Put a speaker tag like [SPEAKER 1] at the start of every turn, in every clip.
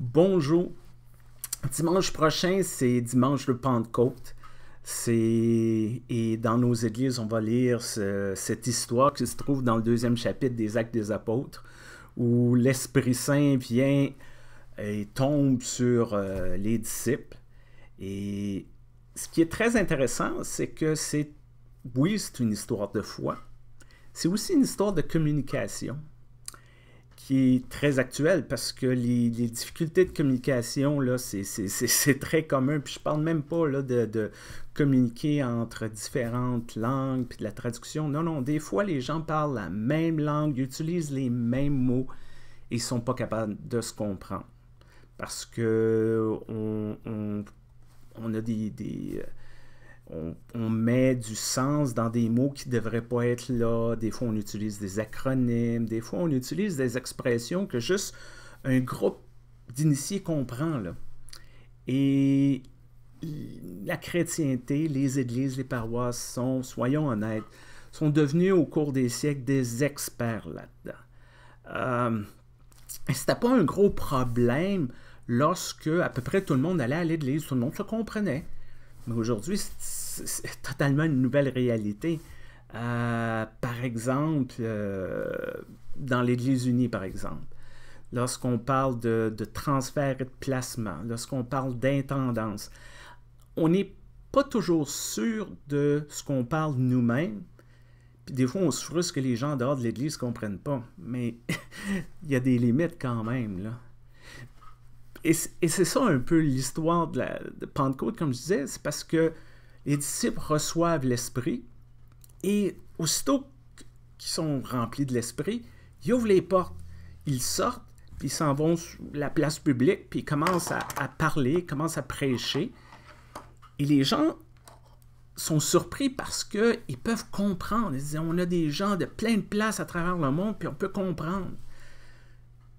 [SPEAKER 1] Bonjour. Dimanche prochain, c'est dimanche de Pentecôte. et dans nos églises, on va lire cette histoire qui se trouve dans le deuxième chapitre des Actes des Apôtres, où l'Esprit Saint vient et tombe sur euh, les disciples. Et ce qui est très intéressant, c'est que c'est oui, c'est une histoire de foi. C'est aussi une histoire de communication qui est très actuel parce que les, difficultés de communication, là, c'est très commun. Puis je parle même pas là, de, communiquer entre différentes langues, puis de la traduction. Non, non, des fois, les gens parlent la même langue, utilisent les mêmes mots et ils sont pas capables de se comprendre. Parce que on, a des, des euh, on, met du sens dans des mots qui ne devraient pas être là. Des fois, on utilise des acronymes. Des fois, on utilise des expressions que juste un groupe d'initiés comprend. Et la chrétienté, les églises, les paroisses sont, soyons honnêtes, sont devenus au cours des siècles des experts là-dedans. Euh, C'était pas un gros problème lorsque à peu près tout le monde allait à l'église, tout le monde se comprenait. Mais aujourd'hui, c'est totalement une nouvelle réalité. Euh, par exemple, euh, dans l'Église unie, par exemple, lorsqu'on parle de, transfert et de placement, lorsqu'on parle d'intendance, on n'est pas toujours sûr de ce qu'on parle nous-mêmes. des fois, on se frustre que les gens dehors de l'Église ne comprennent pas. Mais il y a des limites quand même, là et c'est ça un peu l'histoire de, Pentecôte, comme je disais, c'est parce que les disciples reçoivent l'Esprit et aussitôt qu'ils sont remplis de l'Esprit, ils ouvrent les portes, ils sortent, puis ils s'en vont sur la place publique, puis ils commencent à, parler, commencent à prêcher. Et les gens sont surpris parce qu'ils peuvent comprendre. On a des gens de plein de places à travers le monde, puis on peut comprendre.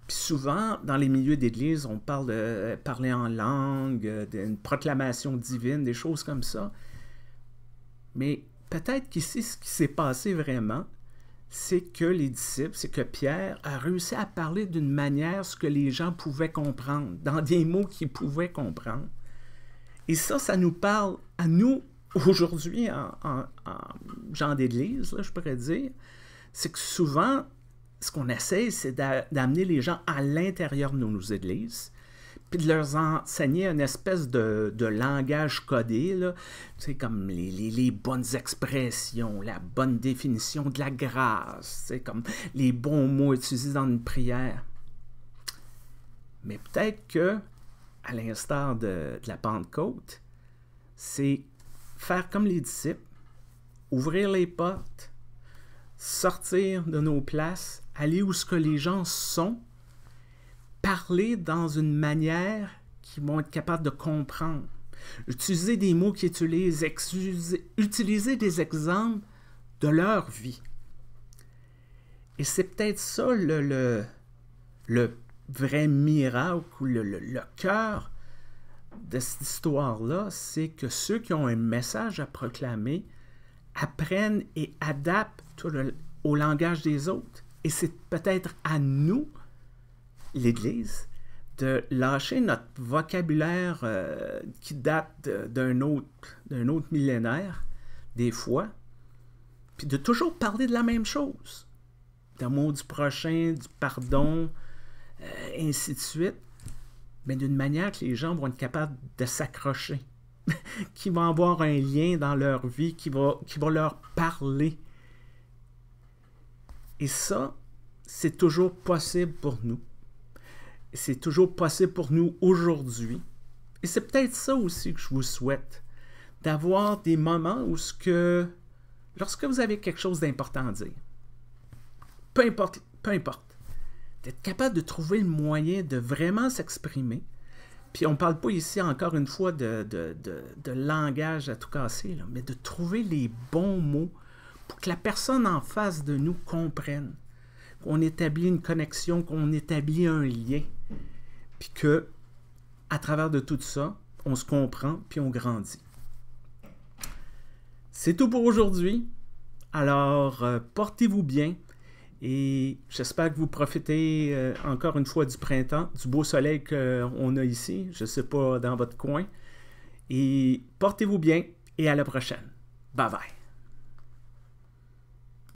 [SPEAKER 1] Puis souvent, dans les milieux d'Église, on parle de euh, parler en langue, euh, d'une proclamation divine, des choses comme ça. Mais peut-être qu'ici, ce qui s'est passé vraiment, c'est que les disciples, c'est que Pierre a réussi à parler d'une manière ce que les gens pouvaient comprendre, dans des mots qu'ils pouvaient comprendre. Et ça, ça nous parle à nous aujourd'hui en, gens d'Église, je pourrais dire. C'est que souvent, ce qu'on essaie, c'est d'amener les gens à l'intérieur de nos églises, puis de leur enseigner une espèce de, langage codé, là. comme les, bonnes expressions, la bonne définition de la grâce, c'est comme les bons mots utilisés dans une prière. Mais peut-être que, à l'instar de, de la Pentecôte, c'est faire comme les disciples, ouvrir les portes, sortir de nos places, aller où ce que les gens sont, parler dans une manière qui vont être capables de comprendre. Utiliser des mots qu'ils utilisent, utiliser des exemples de leur vie. Et c'est peut-être ça le, vrai miracle ou le, le cœur de cette histoire-là, c'est que ceux qui ont un message à proclamer, apprennent et adaptent au langage des autres. Et c'est peut-être à nous, l'Église, de lâcher notre vocabulaire euh, qui date d'un autre, millénaire, des fois, puis de toujours parler de la même chose. D'amour du prochain, du pardon, euh, ainsi de suite, mais d'une manière que les gens vont être capables de s'accrocher. qui vont avoir un lien dans leur vie, qui va, leur parler. Et ça, c'est toujours possible pour nous. C'est toujours possible pour nous aujourd'hui. Et c'est peut-être ça aussi que je vous souhaite, d'avoir des moments où ce que, lorsque vous avez quelque chose d'important à dire, peu importe, peu importe, d'être capable de trouver le moyen de vraiment s'exprimer, puis on ne parle pas ici encore une fois de, langage à tout casser, là, mais de trouver les bons mots pour que la personne en face de nous comprenne, qu'on établit une connexion, qu'on établit un lien, puis que à travers de tout ça, on se comprend puis on grandit. C'est tout pour aujourd'hui. Alors, euh, portez-vous bien. Et j'espère que vous profitez euh, encore une fois du printemps, du beau soleil qu'on a ici, je ne sais pas dans votre coin. Et portez-vous bien et à la prochaine. Bye bye.